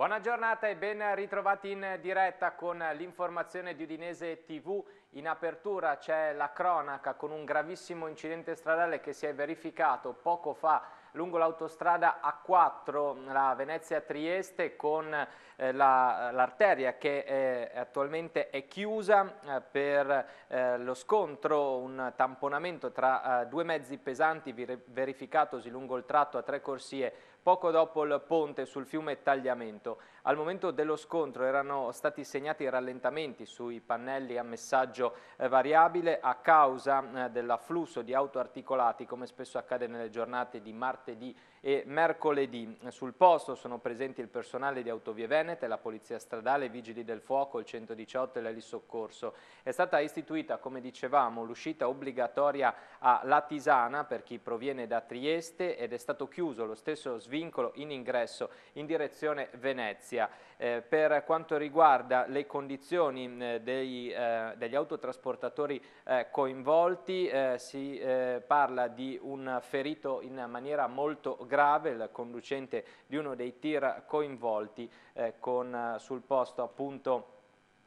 Buona giornata e ben ritrovati in diretta con l'informazione di Udinese TV. In apertura c'è la cronaca con un gravissimo incidente stradale che si è verificato poco fa lungo l'autostrada A4, la Venezia-Trieste, con eh, l'arteria la, che è, eh, attualmente è chiusa eh, per eh, lo scontro, un tamponamento tra eh, due mezzi pesanti verificatosi lungo il tratto a tre corsie poco dopo il ponte sul fiume Tagliamento. Al momento dello scontro erano stati segnati rallentamenti sui pannelli a messaggio eh, variabile a causa eh, dell'afflusso di auto articolati come spesso accade nelle giornate di martedì e mercoledì. Sul posto sono presenti il personale di Autovie Venete, la Polizia Stradale, i Vigili del Fuoco, il 118 e l'Elisoccorso. È stata istituita, come dicevamo, l'uscita obbligatoria a Latisana per chi proviene da Trieste ed è stato chiuso lo stesso svincolo in ingresso in direzione Venezia. Venezia eh, per quanto riguarda le condizioni mh, dei, eh, degli autotrasportatori eh, coinvolti eh, si eh, parla di un ferito in maniera molto grave, il conducente di uno dei tir coinvolti eh, con sul posto appunto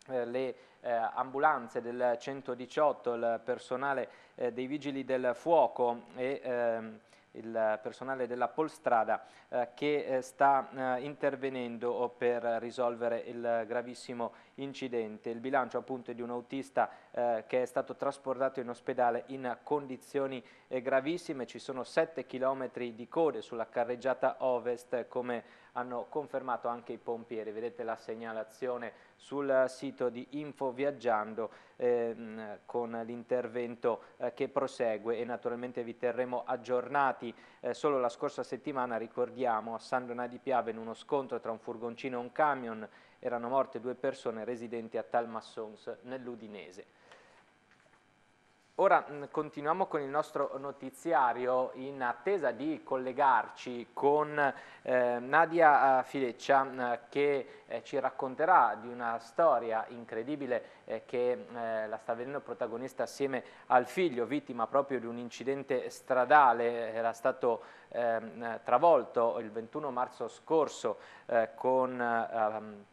le eh, ambulanze del 118, il personale eh, dei vigili del fuoco e ehm, il personale della Polstrada eh, che eh, sta eh, intervenendo oh, per risolvere il gravissimo incidente. Il bilancio appunto è di un autista eh, che è stato trasportato in ospedale in condizioni eh, gravissime, ci sono 7 km di code sulla carreggiata ovest come hanno confermato anche i pompieri, vedete la segnalazione sul sito di Info Viaggiando ehm, con l'intervento eh, che prosegue e naturalmente vi terremo aggiornati. Eh, solo la scorsa settimana ricordiamo a San Donà di Piave in uno scontro tra un furgoncino e un camion erano morte due persone residenti a Talmassons nell'Udinese. Ora continuiamo con il nostro notiziario in attesa di collegarci con eh, Nadia eh, Fileccia che eh, ci racconterà di una storia incredibile eh, che eh, la sta venendo protagonista assieme al figlio, vittima proprio di un incidente stradale, era stato ehm, travolto il 21 marzo scorso eh, con ehm,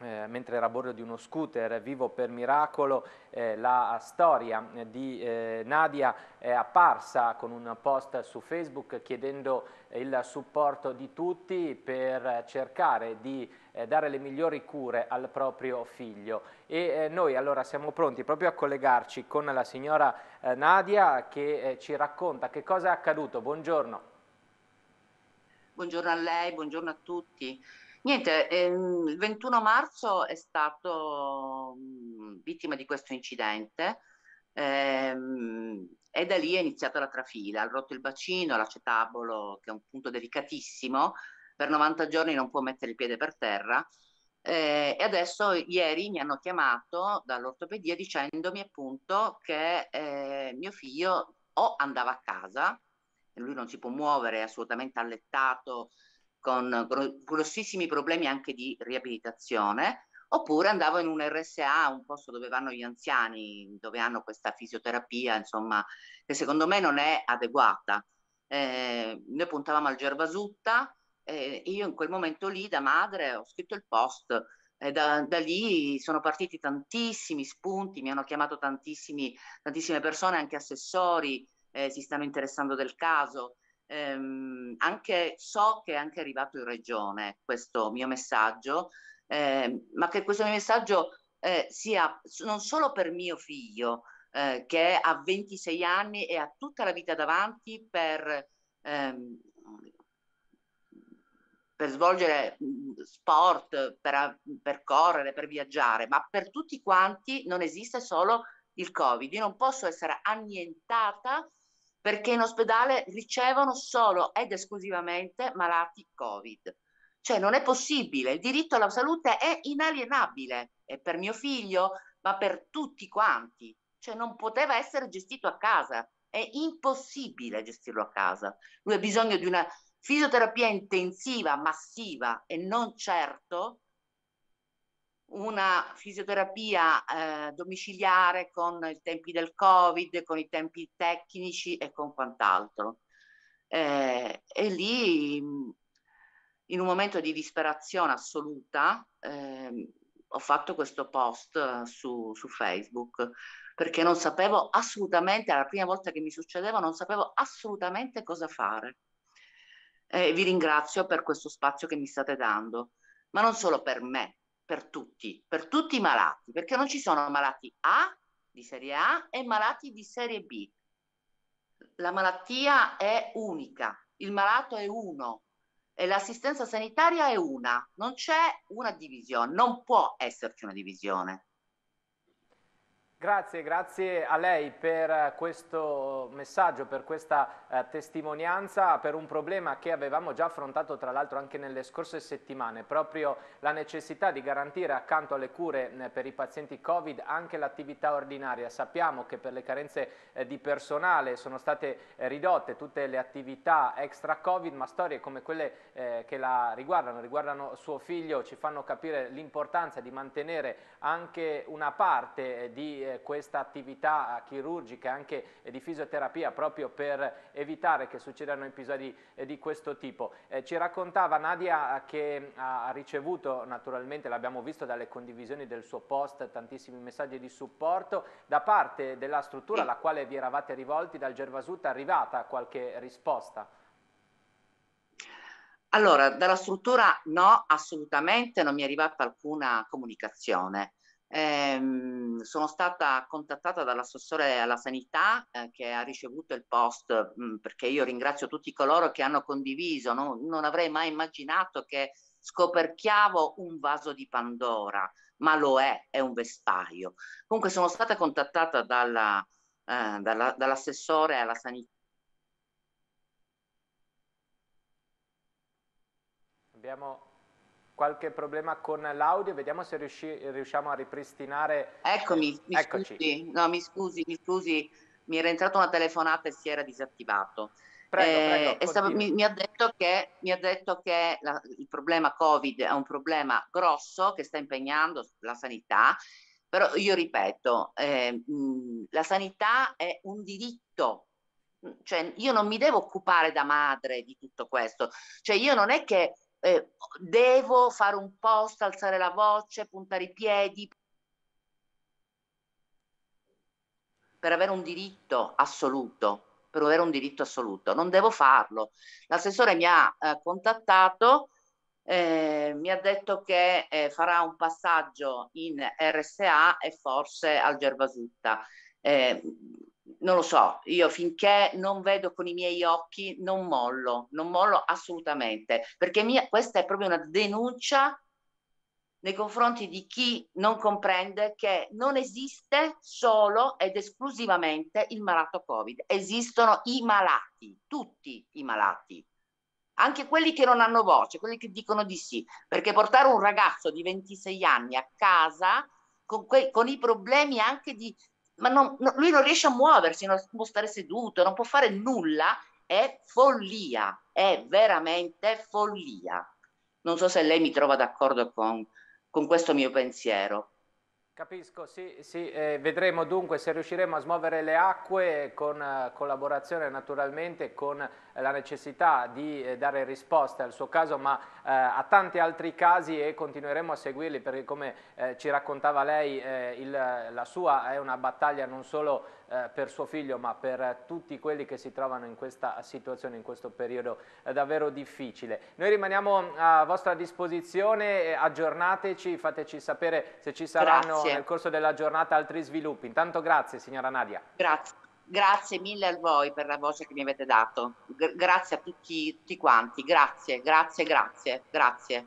eh, mentre era a bordo di uno scooter, vivo per miracolo, eh, la storia di eh, Nadia è apparsa con un post su Facebook chiedendo il supporto di tutti per cercare di eh, dare le migliori cure al proprio figlio e eh, noi allora siamo pronti proprio a collegarci con la signora eh, Nadia che ci racconta che cosa è accaduto. Buongiorno. Buongiorno a lei, buongiorno a tutti. Niente, ehm, il 21 marzo è stato vittima di questo incidente ehm, e da lì è iniziata la trafila, ha rotto il bacino, l'acetabolo che è un punto delicatissimo, per 90 giorni non può mettere il piede per terra eh, e adesso ieri mi hanno chiamato dall'ortopedia dicendomi appunto che eh, mio figlio o andava a casa, lui non si può muovere, è assolutamente allettato, con grossissimi problemi anche di riabilitazione, oppure andavo in un RSA, un posto dove vanno gli anziani, dove hanno questa fisioterapia, insomma, che secondo me non è adeguata. Eh, noi puntavamo al Gervasutta e eh, io in quel momento lì da madre ho scritto il post e da, da, lì sono partiti tantissimi spunti, mi hanno chiamato tantissime persone, anche assessori, eh, si stanno interessando del caso ehm, anche, so che è anche arrivato in regione questo mio messaggio, eh, ma che questo mio messaggio eh, sia non solo per mio figlio, eh, che ha 26 anni e ha tutta la vita davanti per, ehm, per svolgere mm, sport, per, per correre, per viaggiare, ma per tutti quanti non esiste solo il Covid. Io non posso essere annientata perché in ospedale ricevono solo ed esclusivamente malati Covid. Cioè non è possibile, il diritto alla salute è inalienabile, è per mio figlio, ma per tutti quanti. Cioè non poteva essere gestito a casa, è impossibile gestirlo a casa. Lui ha bisogno di una fisioterapia intensiva, massiva e non certo una fisioterapia eh, domiciliare con i tempi del Covid, con i tempi tecnici e con quant'altro. Eh, e lì, mm, in un momento di disperazione assoluta, eh, ho fatto questo post eh, su, su, Facebook perché non sapevo assolutamente, era la prima volta che mi succedeva, non sapevo assolutamente cosa fare. vi ringrazio per questo spazio che mi state dando, ma non solo per me, per tutti, per tutti i malati, perché non ci sono malati A di serie A e malati di serie B. La malattia è unica, il malato è uno e l'assistenza sanitaria è una, non c'è una divisione, non può esserci una divisione. Grazie, grazie a lei per questo messaggio, per questa eh, testimonianza, per un problema che avevamo già affrontato tra l'altro anche nelle scorse settimane, proprio la necessità di garantire accanto alle cure eh, per i pazienti Covid anche l'attività ordinaria. Sappiamo che per le carenze eh, di personale sono state eh, ridotte tutte le attività extra Covid, ma storie come quelle eh, che la riguardano, riguardano suo figlio, ci fanno capire l'importanza di mantenere anche una parte eh, di questa attività chirurgica e anche di fisioterapia proprio per evitare che succedano episodi eh, di questo tipo. Eh, ci raccontava Nadia che ha ricevuto naturalmente, l'abbiamo visto dalle condivisioni del suo post, tantissimi messaggi di supporto da parte della struttura alla quale vi eravate rivolti dal Gervasuta, è arrivata qualche risposta? Allora, dalla struttura no, assolutamente non mi è arrivata alcuna comunicazione. Ehm, sono stata contattata dall'assessore alla sanità eh, che ha ricevuto il post mh, mm, perché io ringrazio tutti coloro che hanno condiviso, no? non avrei mai immaginato che scoperchiavo un vaso di Pandora, ma lo è, è un vespaio. Comunque sono stata contattata dalla, eh, dalla, dall'assessore alla sanità. Abbiamo qualche problema con l'audio, vediamo se riusci, riusciamo a ripristinare. Eccomi, mi Eccoci. scusi, no, mi scusi, mi scusi, mi era entrata una telefonata e si era disattivato. Prego, eh, prego, mi, mi, ha detto che, ha detto che la, il problema Covid è un problema grosso che sta impegnando la sanità, però io ripeto, eh, mh, mm, la sanità è un diritto, mm, cioè io non mi devo occupare da madre di tutto questo, cioè io non è che eh, devo fare un post, alzare la voce, puntare i piedi per avere un diritto assoluto, per avere un diritto assoluto, non devo farlo. L'assessore mi ha eh, contattato, eh, mi ha detto che eh, farà un passaggio in RSA e forse al Gervasutta. Eh, non lo so, io finché non vedo con i miei occhi non mollo, non mollo assolutamente, perché mia, questa è proprio una denuncia nei confronti di chi non comprende che non esiste solo ed esclusivamente il malato Covid, esistono i malati, tutti i malati, anche quelli che non hanno voce, quelli che dicono di sì, perché portare un ragazzo di 26 anni a casa con, que- con i problemi anche di, ma non, no, lui non riesce a muoversi, non può stare seduto, non può fare nulla, è follia, è veramente follia. Non so se lei mi trova d'accordo con, con questo mio pensiero. Capisco, sì, sì. Eh, vedremo dunque se riusciremo a smuovere le acque con eh, collaborazione naturalmente con la necessità di eh, dare risposte al suo caso ma eh, a tanti altri casi e continueremo a seguirli perché come eh, ci raccontava lei il, la sua è una battaglia non solo per suo figlio ma per tutti quelli che si trovano in questa situazione, in questo periodo davvero difficile. Noi rimaniamo a vostra disposizione, aggiornateci, fateci sapere se ci saranno grazie. nel corso della giornata altri sviluppi. Intanto grazie signora Nadia. Grazie. Grazie mille a voi per la voce che mi avete dato. grazie a tutti, tutti quanti. Grazie, grazie, grazie, grazie.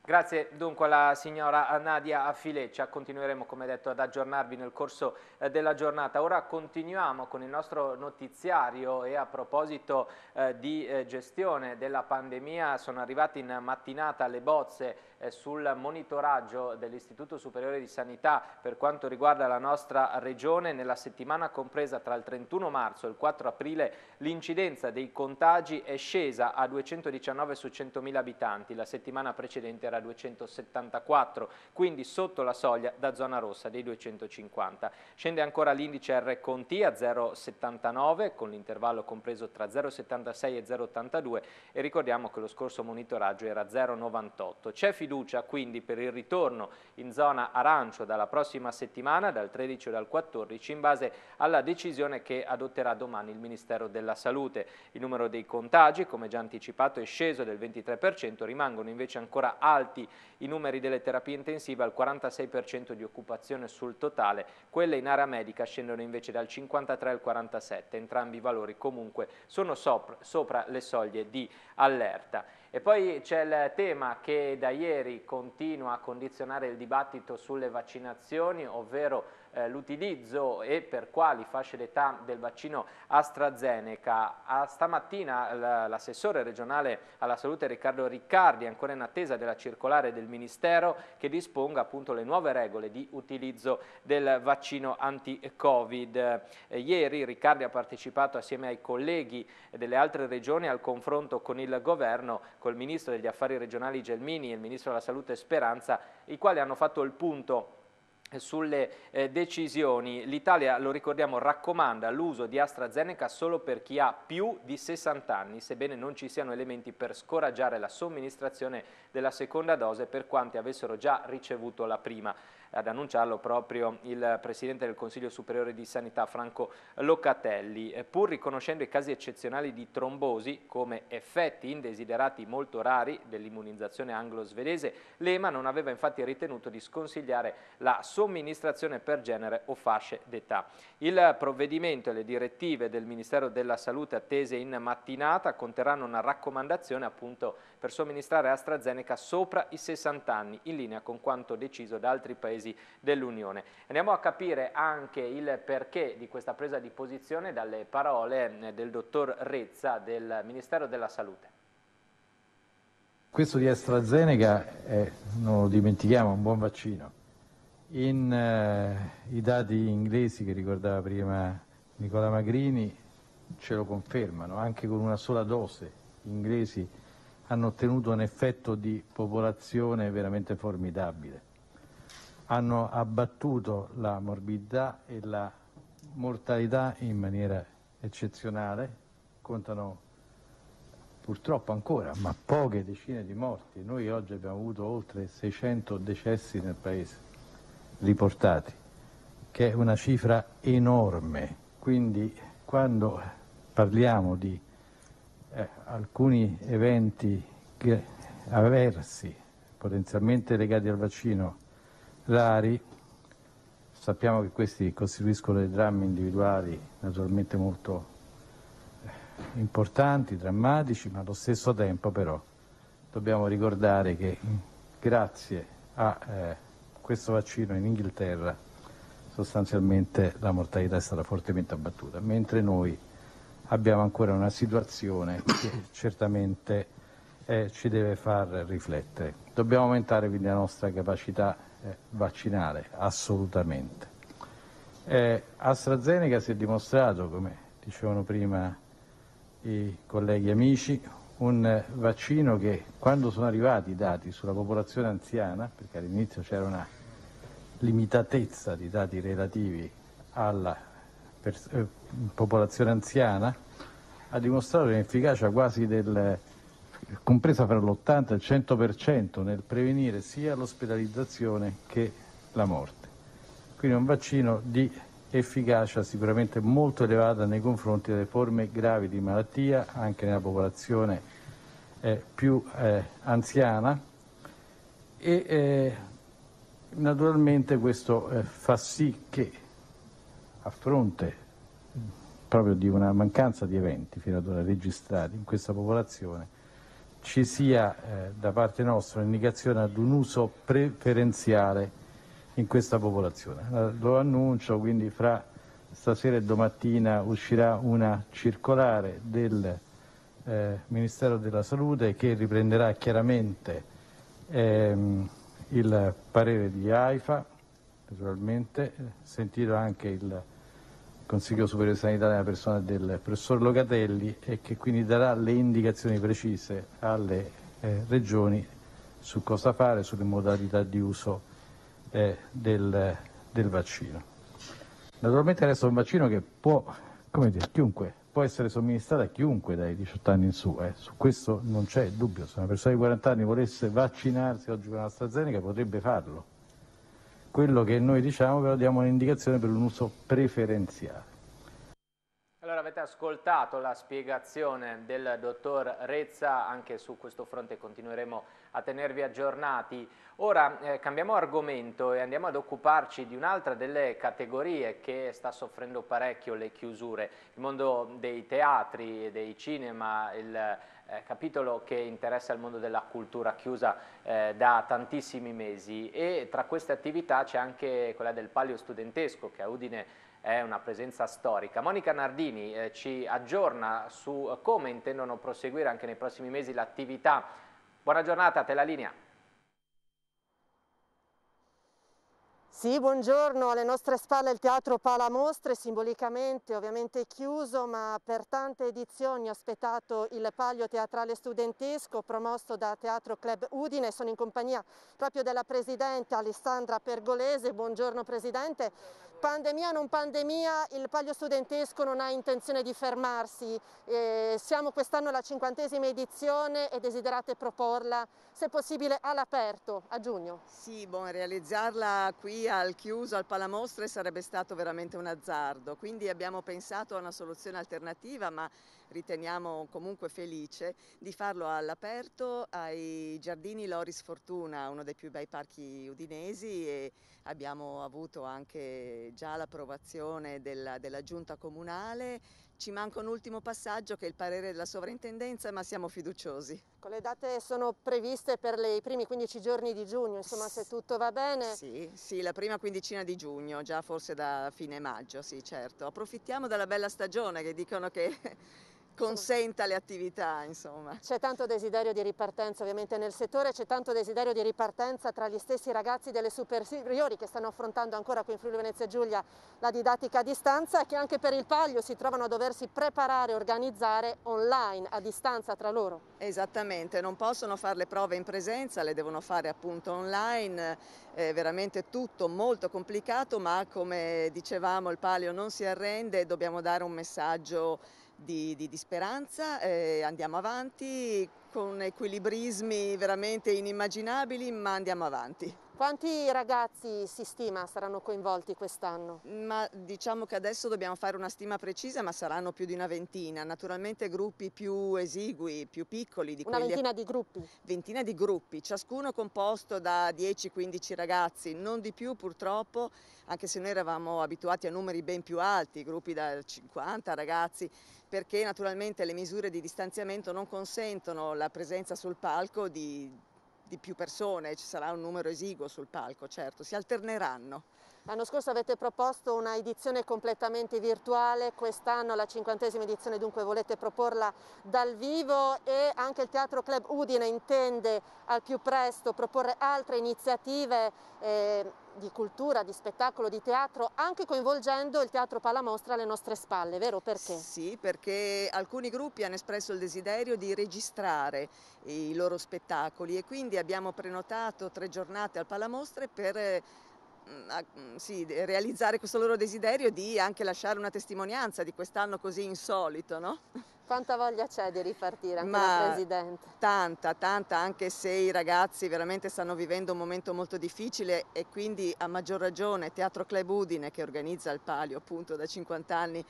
Grazie dunque alla signora Nadia Affileccia, continueremo come detto ad aggiornarvi nel corso eh, della giornata. Ora continuiamo con il nostro notiziario e a proposito eh, di eh, gestione della pandemia sono arrivate in mattinata le bozze eh, sul monitoraggio dell'Istituto Superiore di Sanità per quanto riguarda la nostra regione nella settimana compresa tra il 31 marzo e il 4 aprile l'incidenza dei contagi è scesa a 219 su 100.000 abitanti, la settimana precedente era 274, quindi sotto la soglia da zona rossa dei 250. Scende ancora l'indice R a 0,79 con l'intervallo compreso tra 0,76 e 0,82 e ricordiamo che lo scorso monitoraggio era 0,98. C'è fiducia quindi per il ritorno in zona arancio dalla prossima settimana, dal 13 o dal 14, in base alla decisione che adotterà domani il Ministero della Salute. Il numero dei contagi, come già anticipato, è sceso del 23%, rimangono invece ancora alti i numeri delle terapie intensive al 46% di occupazione sul totale, quelle in area medica scendono invece dal 53 al 47, entrambi i valori comunque sono sopra, sopra le soglie di allerta. E poi c'è il tema che da ieri continua a condizionare il dibattito sulle vaccinazioni, ovvero eh, l'utilizzo e per quali fasce d'età del vaccino AstraZeneca. A, stamattina l'assessore regionale alla salute Riccardo Riccardi è ancora in attesa della circolare del Ministero che disponga appunto le nuove regole di utilizzo del vaccino anti-Covid. Eh, ieri Riccardi ha partecipato assieme ai colleghi delle altre regioni al confronto con il governo, col ministro degli affari regionali Gelmini e il ministro della salute Speranza, i quali hanno fatto il punto sulle eh, decisioni. L'Italia, lo ricordiamo, raccomanda l'uso di AstraZeneca solo per chi ha più di 60 anni, sebbene non ci siano elementi per scoraggiare la somministrazione della seconda dose per quanti avessero già ricevuto la prima ad annunciarlo proprio il Presidente del Consiglio Superiore di Sanità Franco Locatelli, eh, pur riconoscendo i casi eccezionali di trombosi come effetti indesiderati molto rari dell'immunizzazione anglo-svedese, l'EMA non aveva infatti ritenuto di sconsigliare la somministrazione per genere o fasce d'età. Il provvedimento e le direttive del Ministero della Salute attese in mattinata conterranno una raccomandazione appunto per somministrare AstraZeneca sopra i 60 anni, in linea con quanto deciso da altri paesi dell'Unione. Andiamo a capire anche il perché di questa presa di posizione dalle parole eh, del dottor Rezza del Ministero della Salute. Questo di AstraZeneca è, non lo dimentichiamo, un buon vaccino. In eh, i dati inglesi che ricordava prima Nicola Magrini ce lo confermano, anche con una sola dose gli inglesi hanno ottenuto un effetto di popolazione veramente formidabile. Hanno abbattuto la morbidità e la mortalità in maniera eccezionale, contano purtroppo ancora, ma poche decine di morti. Noi oggi abbiamo avuto oltre 600 decessi nel paese riportati, che è una cifra enorme. Quindi quando parliamo di eh, alcuni eventi avversi potenzialmente legati al vaccino rari, sappiamo che questi costituiscono dei drammi individuali naturalmente molto eh, importanti, drammatici, ma allo stesso tempo però dobbiamo ricordare che mm, grazie a eh, questo vaccino in Inghilterra sostanzialmente la mortalità è stata fortemente abbattuta, mentre noi abbiamo ancora una situazione che certamente eh, ci deve far riflettere. Dobbiamo aumentare quindi la nostra capacità eh, vaccinale, assolutamente. Eh, AstraZeneca si è dimostrato, come dicevano prima i colleghi amici, un vaccino che quando sono arrivati i dati sulla popolazione anziana, perché all'inizio c'era una limitatezza di dati relativi alla per, eh, popolazione anziana, ha dimostrato un'efficacia quasi del, compresa fra l'80 e il 100% nel prevenire sia l'ospedalizzazione che la morte. Quindi è un vaccino di efficacia sicuramente molto elevata nei confronti delle forme gravi di malattia, anche nella popolazione eh, più eh, anziana e eh, naturalmente questo eh, fa sì che a fronte proprio di una mancanza di eventi fino ad ora registrati in questa popolazione, ci sia eh, da parte nostra un'indicazione ad un uso preferenziale in questa popolazione. lo annuncio, quindi fra stasera e domattina uscirà una circolare del eh, Ministero della Salute che riprenderà chiaramente ehm, il parere di AIFA, naturalmente, eh, sentito anche il Consiglio Superiore di Sanità nella persona del professor Locatelli e che quindi darà le indicazioni precise alle eh, regioni su cosa fare, sulle modalità di uso eh, del, del, vaccino. Naturalmente adesso è un vaccino che può, dire, chiunque, può essere somministrato a chiunque dai 18 anni in su, eh. su questo non c'è dubbio, se una persona di 40 anni volesse vaccinarsi oggi con AstraZeneca potrebbe farlo, quello che noi diciamo però diamo un'indicazione per un uso preferenziale. Allora avete ascoltato la spiegazione del dottor Rezza, anche su questo fronte continueremo a tenervi aggiornati. Ora eh, cambiamo argomento e andiamo ad occuparci di un'altra delle categorie che sta soffrendo parecchio le chiusure, il mondo dei teatri, dei cinema, il eh, capitolo che interessa il mondo della cultura chiusa eh, da tantissimi mesi e tra queste attività c'è anche quella del palio studentesco che a Udine è una presenza storica. Monica Nardini eh, ci aggiorna su come intendono proseguire anche nei prossimi mesi l'attività. Buona giornata, te la linea. Sì, buongiorno. Alle nostre spalle il Teatro Palamostre, simbolicamente ovviamente chiuso, ma per tante edizioni ho aspettato il palio teatrale studentesco promosso da Teatro Club Udine. Sono in compagnia proprio della Presidente Alessandra Pergolese. Buongiorno Presidente. Pandemia o non pandemia, il palio studentesco non ha intenzione di fermarsi, eh, siamo quest'anno alla cinquantesima edizione e desiderate proporla, se possibile, all'aperto, a giugno. Sì, bon, realizzarla qui al chiuso, al Palamostre, sarebbe stato veramente un azzardo, quindi abbiamo pensato a una soluzione alternativa, ma riteniamo comunque felice di farlo all'aperto ai giardini Loris Fortuna, uno dei più bei parchi udinesi e abbiamo avuto anche già l'approvazione della, della giunta comunale. Ci manca un ultimo passaggio che è il parere della sovrintendenza, ma siamo fiduciosi. Con le date sono previste per le, i primi 15 giorni di giugno, insomma se tutto va bene. Sì, sì, la prima quindicina di giugno, già forse da fine maggio, sì certo. Approfittiamo della bella stagione che dicono che consenta le attività. C'è tanto desiderio di ripartenza ovviamente nel settore, c'è tanto desiderio di ripartenza tra gli stessi ragazzi delle superiori che stanno affrontando ancora qui in Friuli Venezia Giulia la didattica a distanza e che anche per il Paglio si trovano a doversi preparare organizzare online, a distanza tra loro. Esattamente, non possono fare le prove in presenza, le devono fare appunto online, è veramente tutto molto complicato ma come dicevamo il Palio non si arrende e dobbiamo dare un messaggio di, di, di speranza, eh, andiamo avanti con equilibrismi veramente inimmaginabili, ma andiamo avanti. Quanti ragazzi si stima saranno coinvolti quest'anno? Ma diciamo che adesso dobbiamo fare una stima precisa, ma saranno più di una ventina, naturalmente gruppi più esigui, più piccoli. Di una ventina di gruppi? Ventina di gruppi, ciascuno composto da 10-15 ragazzi, non di più purtroppo, anche se noi eravamo abituati a numeri ben più alti, gruppi da 50 ragazzi, perché naturalmente le misure di distanziamento non consentono la presenza sul palco di di più persone, ci sarà un numero esiguo sul palco, certo, si alterneranno. L'anno scorso avete proposto una edizione completamente virtuale, quest'anno la cinquantesima edizione dunque volete proporla dal vivo e anche il Teatro Club Udine intende al più presto proporre altre iniziative eh, di cultura, di spettacolo, di teatro, anche coinvolgendo il Teatro Palamostra alle nostre spalle, vero? Perché? Sì, perché alcuni gruppi hanno espresso il desiderio di registrare i loro spettacoli e quindi abbiamo prenotato tre giornate al Palamostre per eh, mm, mm, sì, realizzare questo loro desiderio di anche lasciare una testimonianza di quest'anno così insolito, no? Quanta voglia c'è di ripartire anche Ma Presidente? Tanta, tanta, anche se i ragazzi veramente stanno vivendo un momento molto difficile e quindi a maggior ragione Teatro Club Udine che organizza il Palio appunto da 50 anni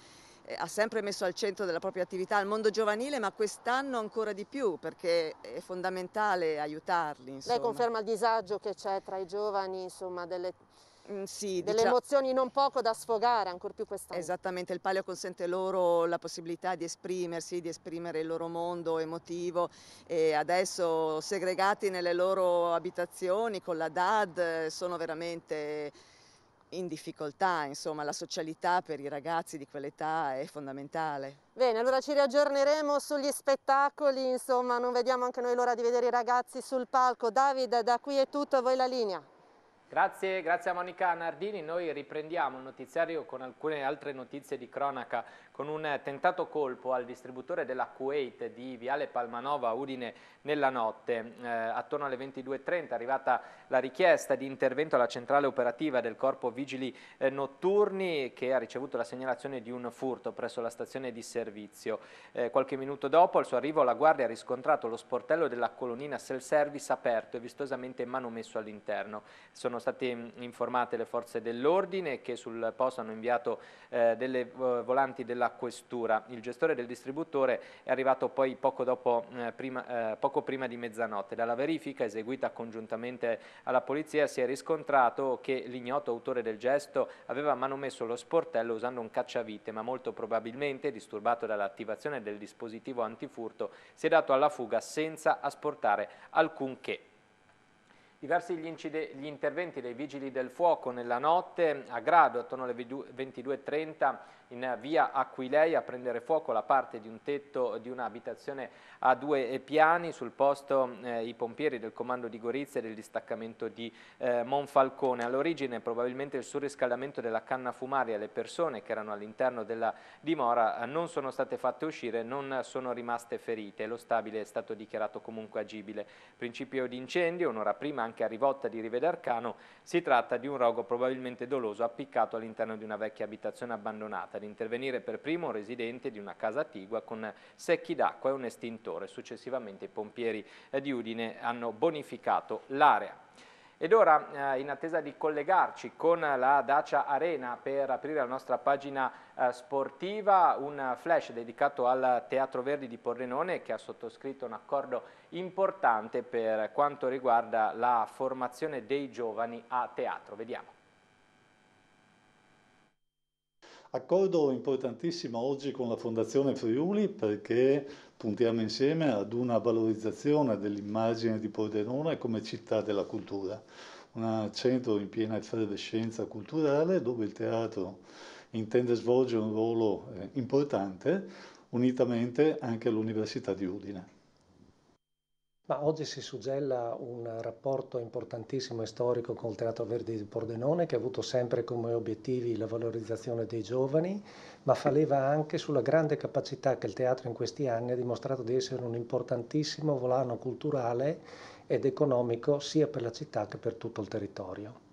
eh, ha sempre messo al centro della propria attività il mondo giovanile, ma quest'anno ancora di più perché è fondamentale aiutarli. Insomma. Lei conferma il disagio che c'è tra i giovani, insomma, delle Mm, sì, delle diciamo... emozioni non poco da sfogare, ancor più quest'anno. Esattamente, il palio consente loro la possibilità di esprimersi, di esprimere il loro mondo emotivo e adesso segregati nelle loro abitazioni con la DAD sono veramente in difficoltà, insomma la socialità per i ragazzi di quell'età è fondamentale. Bene, allora ci riaggiorneremo sugli spettacoli, insomma non vediamo anche noi l'ora di vedere i ragazzi sul palco. Davide, da qui è tutto, a voi la linea. Grazie, grazie, a Monica Nardini, noi riprendiamo il notiziario con alcune altre notizie di cronaca, con un tentato colpo al distributore della Kuwait di Viale Palmanova Udine nella notte. Eh, attorno alle 22.30 è arrivata la richiesta di intervento alla centrale operativa del Corpo Vigili eh, Notturni che ha ricevuto la segnalazione di un furto presso la stazione di servizio. Eh, qualche minuto dopo, al suo arrivo, la Guardia ha riscontrato lo sportello della colonnina self-service aperto e vistosamente manomesso all'interno. Sono sono state mm, informate le forze dell'ordine che sul posto hanno inviato eh, delle eh, volanti della questura. Il gestore del distributore è arrivato poi poco, dopo, eh, prima, eh, poco prima di mezzanotte. Dalla verifica eseguita congiuntamente alla polizia si è riscontrato che l'ignoto autore del gesto aveva manomesso lo sportello usando un cacciavite, ma molto probabilmente, disturbato dall'attivazione del dispositivo antifurto, si è dato alla fuga senza asportare alcunché. Diversi gli, gli, interventi dei vigili del fuoco nella notte a Grado attorno alle 22.30 in via Aquilei a prendere fuoco la parte di un tetto di un'abitazione a due piani. Sul posto eh, i pompieri del comando di Gorizia e del distaccamento di eh, Monfalcone. All'origine probabilmente il surriscaldamento della canna fumaria. Le persone che erano all'interno della dimora eh, non sono state fatte uscire, non sono rimaste ferite. Lo stabile è stato dichiarato comunque agibile. Principio di incendio, un'ora prima anche a rivolta di Rivedarcano, si tratta di un rogo probabilmente doloso appiccato all'interno di una vecchia abitazione abbandonata, ad intervenire per primo un residente di una casa attigua con secchi d'acqua e un estintore. Successivamente i pompieri eh, di Udine hanno bonificato l'area. Ed ora, eh, in attesa di collegarci con la Dacia Arena per aprire la nostra pagina eh, sportiva, un flash dedicato al Teatro Verdi di Pordenone che ha sottoscritto un accordo importante per quanto riguarda la formazione dei giovani a teatro. Vediamo. Accordo importantissimo oggi con la Fondazione Friuli perché puntiamo insieme ad una valorizzazione dell'immagine di Pordenone come città della cultura, un centro in piena effervescenza culturale dove il teatro intende svolgere un ruolo eh, importante unitamente anche all'Università di Udine. Ma oggi si suggella un rapporto importantissimo e storico con il Teatro Verdi di Pordenone che ha avuto sempre come obiettivi la valorizzazione dei giovani, ma fa anche sulla grande capacità che il teatro in questi anni ha dimostrato di essere un importantissimo volano culturale ed economico sia per la città che per tutto il territorio.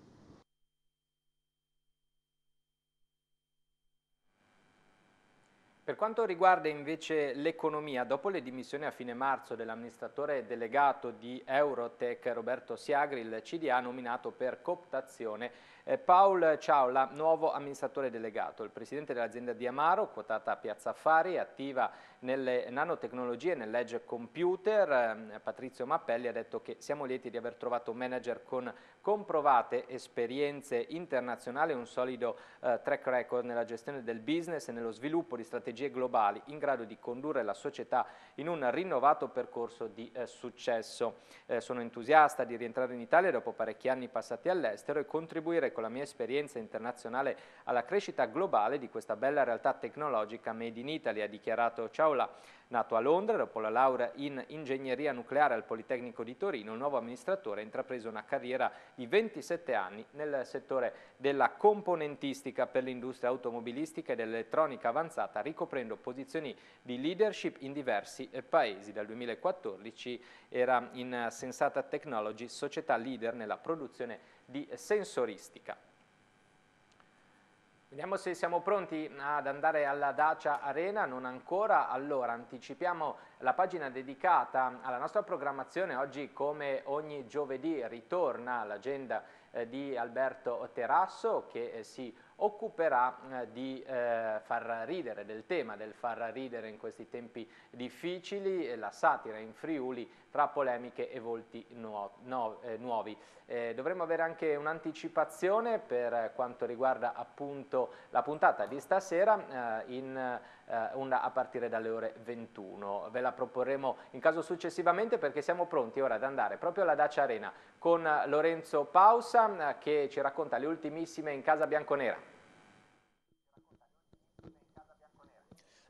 Per quanto riguarda invece l'economia, dopo le dimissioni a fine marzo dell'amministratore delegato di Eurotech Roberto Siagri, il CDA ha nominato per cooptazione eh, Paul Ciaula, nuovo amministratore delegato, il presidente dell'azienda di Amaro, quotata a Piazza Affari, attiva nelle nanotecnologie e nell'edge computer. Eh, Patrizio Mappelli ha detto che siamo lieti di aver trovato un manager con comprovate esperienze internazionali e un solido eh, track record nella gestione del business e nello sviluppo di strategie globali in grado di condurre la società in un rinnovato percorso di eh, successo. Eh, sono entusiasta di rientrare in Italia dopo parecchi anni passati all'estero e contribuire con la mia esperienza internazionale alla crescita globale di questa bella realtà tecnologica made in Italy, ha dichiarato Ciaula Nato a Londra, dopo la laurea in ingegneria nucleare al Politecnico di Torino, il nuovo amministratore ha intrapreso una carriera di 27 anni nel settore della componentistica per l'industria automobilistica e dell'elettronica avanzata, ricoprendo posizioni di leadership in diversi eh, paesi. Dal 2014 era in Sensata Technology, società leader nella produzione di sensoristica. Vediamo se siamo pronti ad andare alla Dacia Arena, non ancora. Allora, anticipiamo la pagina dedicata alla nostra programmazione. Oggi, come ogni giovedì, ritorna l'agenda eh, di Alberto Terrasso che eh, si occuperà eh, eh far ridere, del tema del far ridere in questi tempi difficili, eh, la satira in Friuli tra polemiche e volti nuo no, eh, nuovi. Eh, dovremmo avere anche un'anticipazione per quanto riguarda appunto la puntata di stasera eh, in, eh, una, a partire dalle ore 21. Ve la proporremo in caso successivamente perché siamo pronti ora ad andare proprio alla Dacia Arena con Lorenzo Pausa eh, che ci racconta le ultimissime in casa bianconera.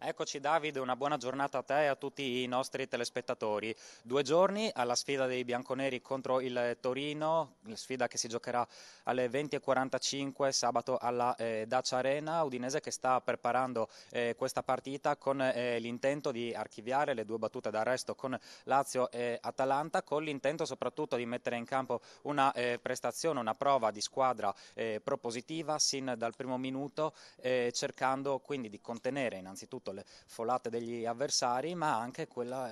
Eccoci Davide, una buona giornata a te e a tutti i nostri telespettatori. Due giorni alla sfida dei bianconeri contro il eh, Torino, sfida che si giocherà alle 20.45 sabato alla eh, Dacia Arena, Udinese che sta preparando eh, questa partita con eh, l'intento di archiviare le due battute d'arresto con Lazio e Atalanta, con l'intento soprattutto di mettere in campo una eh, prestazione, una prova di squadra eh, propositiva sin dal primo minuto, cercando quindi di contenere innanzitutto le folate degli avversari, ma anche quella,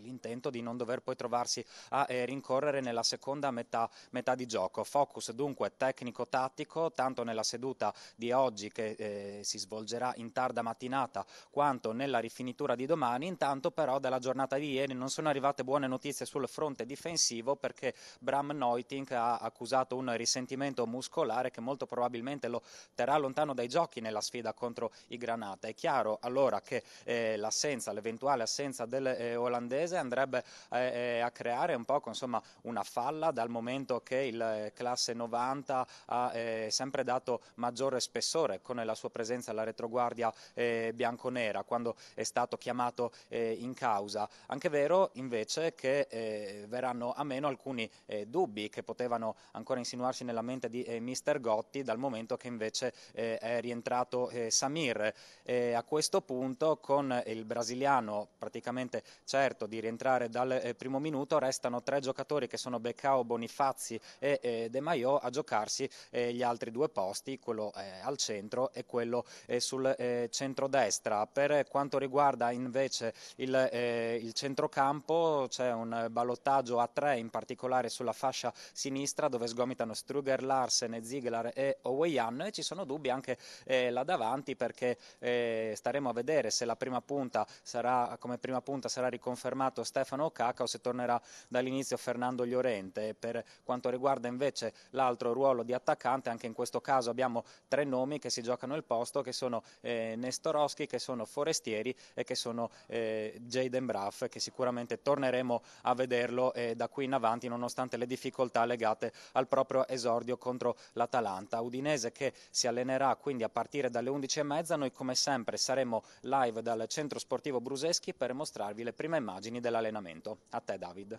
l'intento di non dover poi trovarsi a eh, rincorrere nella seconda metà, metà di gioco. Focus dunque tecnico-tattico, tanto nella seduta di oggi che eh, si svolgerà in tarda mattinata, quanto nella rifinitura di domani. Intanto però dalla giornata di ieri non sono arrivate buone notizie sul fronte difensivo perché Bram Neuting ha accusato un risentimento muscolare che molto probabilmente lo terrà lontano dai giochi nella sfida contro i Granata. È chiaro allora allora che eh, l'assenza, l'eventuale assenza del eh, olandese andrebbe eh, a creare un po' insomma, una falla dal momento che il classe 90 ha sempre dato maggiore spessore con la sua presenza alla retroguardia bianconera quando è stato chiamato in causa. Anche vero invece che verranno a meno alcuni dubbi che potevano ancora insinuarsi nella mente di Mister Gotti dal momento che invece è rientrato Samir. a questo punto punto con eh, il brasiliano praticamente certo di rientrare dal eh, primo minuto, restano tre giocatori che sono Beccao, Bonifazzi e eh, De Maio a giocarsi gli altri due posti, quello al centro e quello sul centro-destra Per quanto riguarda invece il, eh, il centrocampo c'è un ballottaggio a tre in particolare sulla fascia sinistra dove sgomitano Struger, Larsen, Ziegler e Oweyan e ci sono dubbi anche eh, là davanti perché eh, staremo a vedere vedere se la prima punta sarà, come prima punta sarà riconfermato Stefano Caca o se tornerà dall'inizio Fernando Llorente. Per quanto riguarda invece l'altro ruolo di attaccante, anche in questo caso abbiamo tre nomi che si giocano il posto, che sono eh, Nestorowski, che sono Forestieri e che sono eh, Jaden Braff, che sicuramente torneremo a vederlo eh, da qui in avanti nonostante le difficoltà legate al proprio esordio contro l'Atalanta. Udinese che si allenerà quindi a partire dalle 11.30, noi come sempre saremo live dal centro sportivo Bruseschi per mostrarvi le prime immagini dell'allenamento. A te David.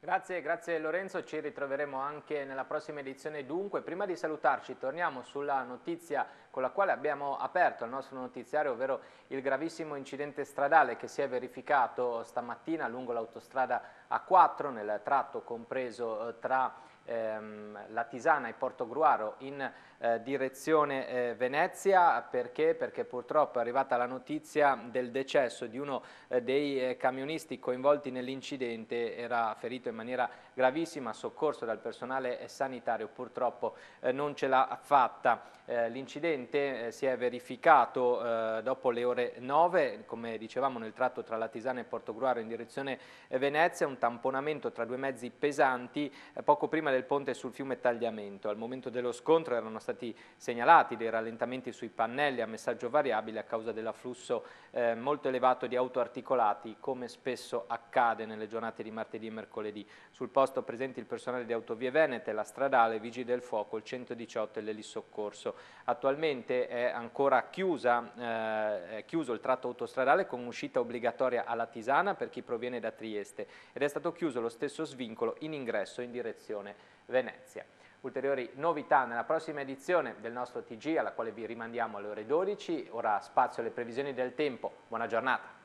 Grazie, grazie Lorenzo, ci ritroveremo anche nella prossima edizione dunque. Prima di salutarci torniamo sulla notizia con la quale abbiamo aperto il nostro notiziario, ovvero il gravissimo incidente stradale che si è verificato stamattina lungo l'autostrada A4 nel tratto compreso eh, tra ehm, la Tisana e Porto Gruaro in eh, direzione eh, Venezia perché? perché? purtroppo è arrivata la notizia del decesso di uno eh, dei eh, camionisti coinvolti nell'incidente, era ferito in maniera gravissima, soccorso dal personale eh, sanitario, purtroppo eh, non ce l'ha fatta. Eh, L'incidente eh, si è verificato eh, dopo le ore 9, come dicevamo nel tratto tra la Tisana e Portogruaro in direzione Venezia, un tamponamento tra due mezzi pesanti poco prima del ponte sul fiume Tagliamento. Al momento dello scontro erano stati segnalati dei rallentamenti sui pannelli a messaggio variabile a causa dell'afflusso eh, molto elevato di auto articolati come spesso accade nelle giornate di martedì e mercoledì. Sul posto posto presenti il personale di Autovie Venete, la Stradale, Vigili del Fuoco, il 118 e l'elissoccorso. Attualmente è ancora chiusa, eh, chiuso il tratto autostradale con uscita obbligatoria alla Tisana per chi proviene da Trieste ed è stato chiuso lo stesso svincolo in ingresso in direzione Venezia ulteriori novità nella prossima edizione del nostro TG alla quale vi rimandiamo alle ore 12. Ora spazio alle previsioni del tempo. Buona giornata.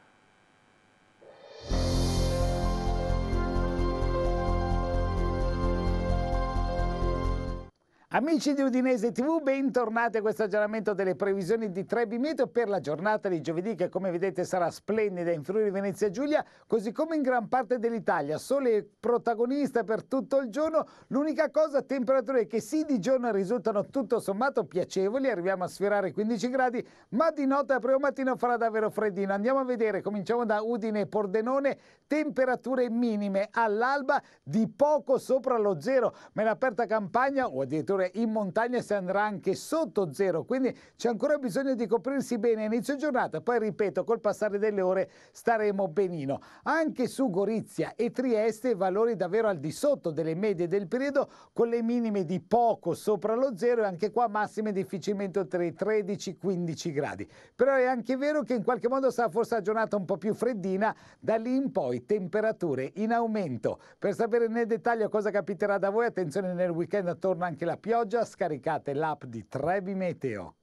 Amici di Udinese TV, bentornati a questo aggiornamento delle previsioni di Trebi Meteo per la giornata di giovedì che come vedete sarà splendida in Friuli Venezia Giulia, così come in gran parte dell'Italia, sole protagonista per tutto il giorno, l'unica cosa temperature che sì di giorno risultano tutto sommato piacevoli, arriviamo a sfiorare 15 gradi, ma di notte a primo mattino farà davvero freddino. Andiamo a vedere, cominciamo da Udine e Pordenone, temperature minime all'alba di poco sopra lo zero, ma in aperta campagna o addirittura temperature in montagna si andrà anche sotto zero, quindi c'è ancora bisogno di coprirsi bene a inizio giornata, poi ripeto col passare delle ore staremo benino. Anche su Gorizia e Trieste valori davvero al di sotto delle medie del periodo con le minime di poco sopra lo zero e anche qua massime difficilmente tra i 13 e i 15 gradi. Però è anche vero che in qualche modo sarà forse la giornata un po' più freddina, da lì in poi temperature in aumento. Per sapere nel dettaglio cosa capiterà da voi, attenzione nel weekend attorno anche la pioggia pioggia scaricate l'app di Trevi Meteo.